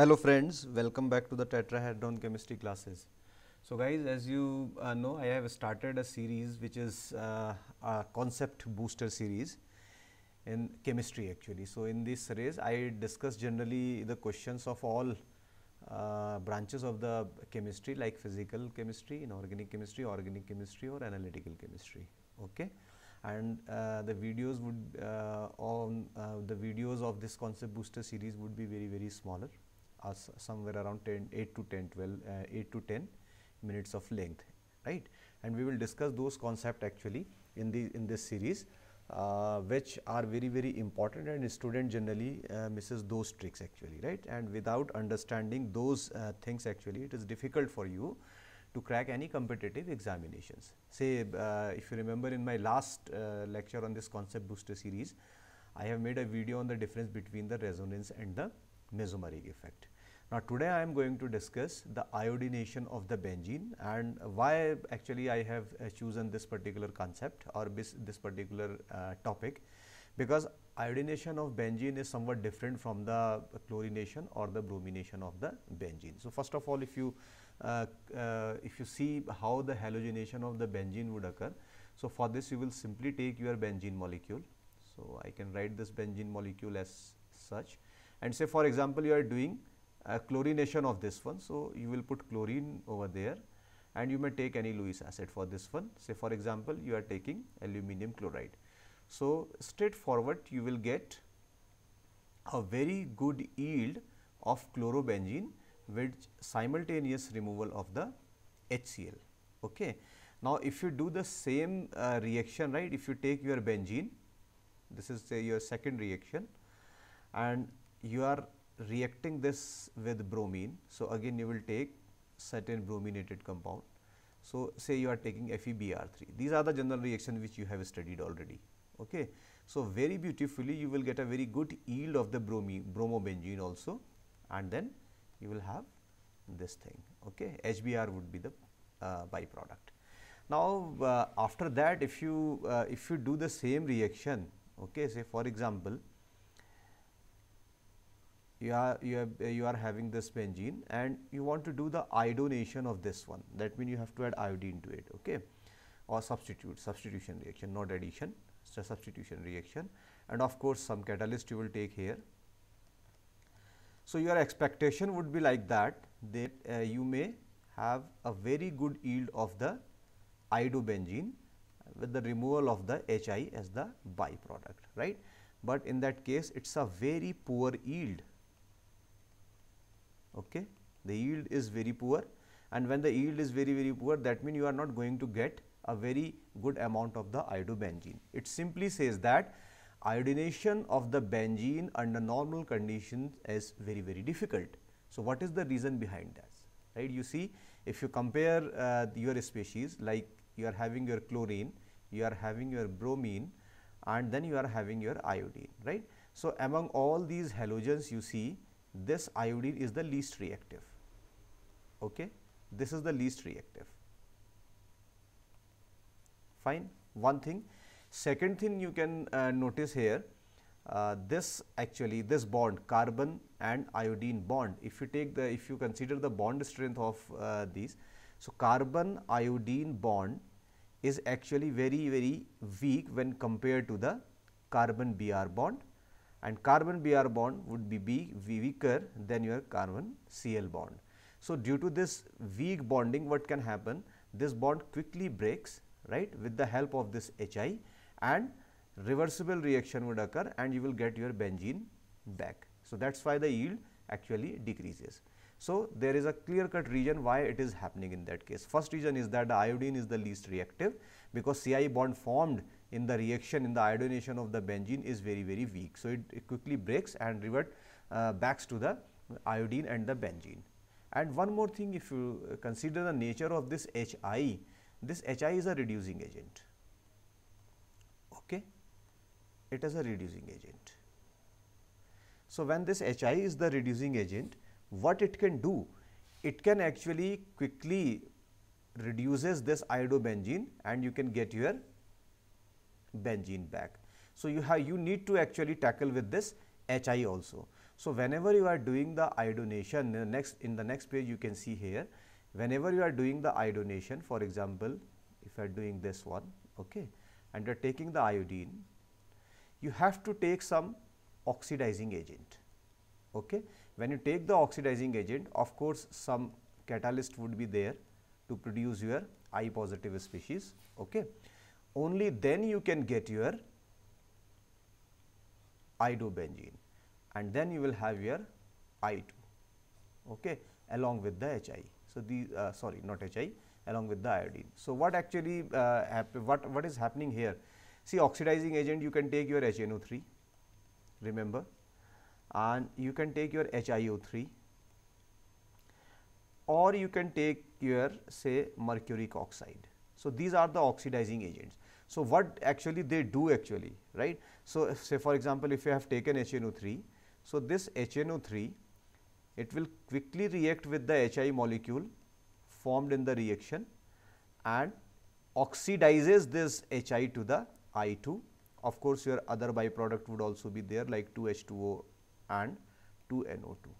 Hello friends, welcome back to the tetrahedron chemistry classes. So guys, as you uh, know, I have started a series which is uh, a concept booster series in chemistry actually. So in this series, I discuss generally the questions of all uh, branches of the chemistry like physical chemistry, inorganic chemistry, organic chemistry or analytical chemistry. Okay and uh, the videos would uh, on uh, the videos of this concept booster series would be very very smaller uh, somewhere around 10, 8 to 10, 12, uh, 8 to 10 minutes of length, right. And we will discuss those concept actually in the in this series, uh, which are very, very important and student generally uh, misses those tricks actually, right. And without understanding those uh, things actually, it is difficult for you to crack any competitive examinations. Say, uh, if you remember in my last lecture on this concept booster series, I have made a video on the difference between the resonance and the mesomeric effect. Now, today I am going to discuss the iodination of the benzene and why actually I have uh, chosen this particular concept or this, this particular uh, topic because iodination of benzene is somewhat different from the chlorination or the bromination of the benzene. So, first of all if you uh, uh, if you see how the halogenation of the benzene would occur. So, for this you will simply take your benzene molecule. So, I can write this benzene molecule as such and say for example, you are doing chlorination of this one. So, you will put chlorine over there and you may take any Lewis acid for this one. Say for example, you are taking aluminum chloride. So, straightforward you will get a very good yield of chlorobenzene with simultaneous removal of the HCl. Okay. Now, if you do the same uh, reaction right, if you take your benzene, this is say your second reaction and you are reacting this with bromine. So, again you will take certain brominated compound. So, say you are taking FeBr3. These are the general reaction which you have studied already. Okay. So, very beautifully you will get a very good yield of the bromine, bromobenzene also and then you will have this thing. Okay. HBr would be the uh, byproduct. Now, uh, after that if you uh, if you do the same reaction, okay, say for example, you are you have you are having this benzene and you want to do the iodination of this one that means you have to add iodine to it okay or substitute substitution reaction not addition substitution reaction and of course some catalyst you will take here so your expectation would be like that that uh, you may have a very good yield of the iodobenzene with the removal of the HI as the byproduct right but in that case it's a very poor yield okay the yield is very poor and when the yield is very very poor that means you are not going to get a very good amount of the iodobenzene. It simply says that iodination of the benzene under normal conditions is very very difficult. So, what is the reason behind that? Right? You see if you compare uh, your species like you are having your chlorine, you are having your bromine and then you are having your iodine. right? So, among all these halogens you see this iodine is the least reactive. Okay? This is the least reactive. Fine, one thing. Second thing you can uh, notice here, uh, this actually this bond carbon and iodine bond, if you take the, if you consider the bond strength of uh, these. So, carbon iodine bond is actually very very weak when compared to the carbon BR bond and carbon Br bond would be B, weaker than your carbon Cl bond. So, due to this weak bonding what can happen? This bond quickly breaks right with the help of this HI and reversible reaction would occur and you will get your benzene back. So, that is why the yield actually decreases. So, there is a clear cut reason why it is happening in that case. First reason is that the iodine is the least reactive because CI bond formed in the reaction in the iodination of the benzene is very very weak. So, it, it quickly breaks and revert uh, backs to the iodine and the benzene. And one more thing if you consider the nature of this HI, this HI is a reducing agent. Okay? It is a reducing agent. So, when this HI is the reducing agent, what it can do? It can actually quickly reduces this iodobenzene and you can get your benzene back. So, you have you need to actually tackle with this HI also. So, whenever you are doing the iodination the next in the next page you can see here whenever you are doing the iodination for example, if you are doing this one okay, and you are taking the iodine you have to take some oxidizing agent. Okay. When you take the oxidizing agent of course, some catalyst would be there to produce your I positive species. Okay only then you can get your idobenzene and then you will have your I2 okay, along with the HI. So, the uh, sorry not HI along with the iodine. So, what actually uh, what, what is happening here? See oxidizing agent you can take your HNO3 remember and you can take your HiO3 or you can take your say mercuric oxide so, these are the oxidizing agents. So, what actually they do actually, right? So, say for example, if you have taken HNO3, so this HNO3, it will quickly react with the HI molecule formed in the reaction and oxidizes this HI to the I2. Of course, your other byproduct would also be there like 2H2O and 2NO2.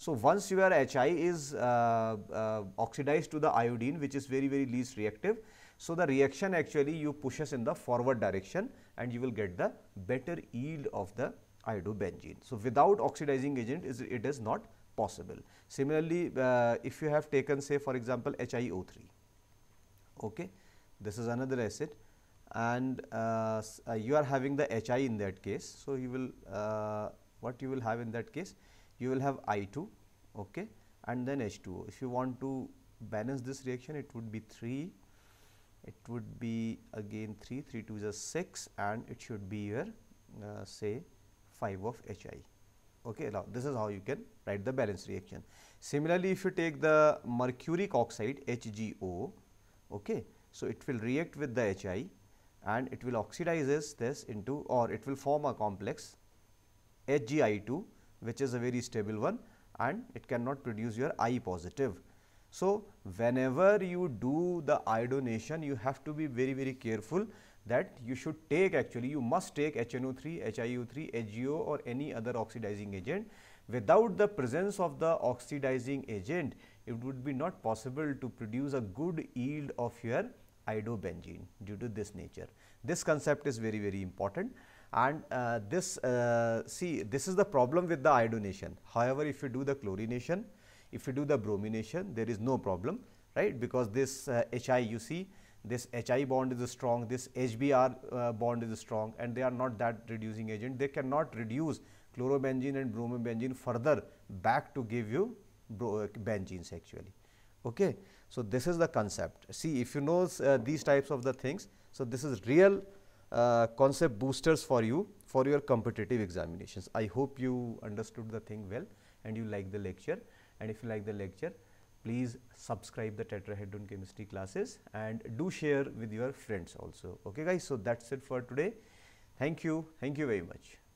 So, once your HI is uh, uh, oxidized to the iodine which is very very least reactive. So, the reaction actually you pushes in the forward direction and you will get the better yield of the iodobenzene. So, without oxidizing agent is, it is not possible. Similarly, uh, if you have taken say for example, HiO3, okay, this is another acid and uh, uh, you are having the HI in that case. So, you will uh, what you will have in that case? you will have I2 okay, and then H2O. If you want to balance this reaction, it would be 3, it would be again 3, 3 2 is 6 and it should be your uh, say 5 of HI. Okay, now this is how you can write the balance reaction. Similarly, if you take the mercuric oxide HGO, okay, so it will react with the HI and it will oxidize this into or it will form a complex HGI2 which is a very stable one and it cannot produce your I positive. So, whenever you do the iodination, you have to be very, very careful that you should take actually, you must take HNO3, HIO3, HGO or any other oxidizing agent. Without the presence of the oxidizing agent, it would be not possible to produce a good yield of your iodobenzene due to this nature. This concept is very, very important and uh, this uh, see this is the problem with the iodination. However, if you do the chlorination, if you do the bromination, there is no problem, right? Because this uh, HI you see this HI bond is strong, this HBr uh, bond is strong, and they are not that reducing agent. They cannot reduce chlorobenzene and bromobenzene further back to give you uh, benzenes actually. Okay. So, this is the concept. See if you know uh, these types of the things. So, this is real uh, concept boosters for you for your competitive examinations. I hope you understood the thing well and you like the lecture and if you like the lecture please subscribe the tetrahedron chemistry classes and do share with your friends also. Okay guys, so that's it for today. Thank you. Thank you very much.